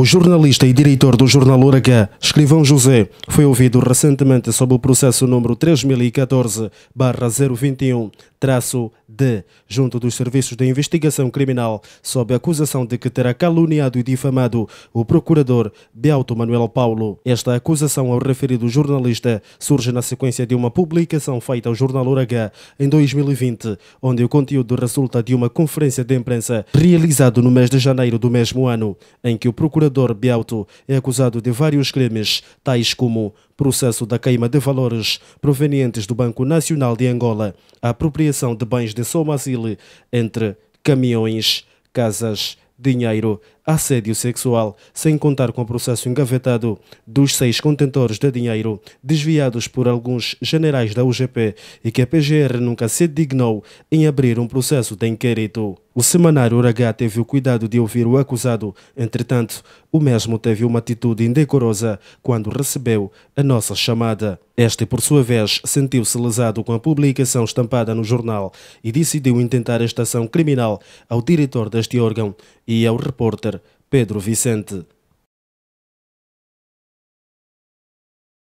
O jornalista e diretor do jornal Huracan, Escrivão José, foi ouvido recentemente sob o processo número 3014-021 traço D, junto dos serviços de investigação criminal, sob acusação de que terá caluniado e difamado o procurador Beato Manuel Paulo. Esta acusação ao referido jornalista surge na sequência de uma publicação feita ao jornal H em 2020, onde o conteúdo resulta de uma conferência de imprensa realizada no mês de janeiro do mesmo ano, em que o procurador Beato é acusado de vários crimes, tais como processo da queima de valores provenientes do Banco Nacional de Angola, apropriação apropriação de bens de soma asilo entre caminhões, casas, dinheiro, assédio sexual, sem contar com o processo engavetado dos seis contentores de dinheiro desviados por alguns generais da UGP e que a PGR nunca se dignou em abrir um processo de inquérito. O semanário RH teve o cuidado de ouvir o acusado, entretanto, o mesmo teve uma atitude indecorosa quando recebeu a nossa chamada. Este, por sua vez, sentiu-se lesado com a publicação estampada no jornal e decidiu intentar esta ação criminal ao diretor deste órgão e ao repórter Pedro Vicente.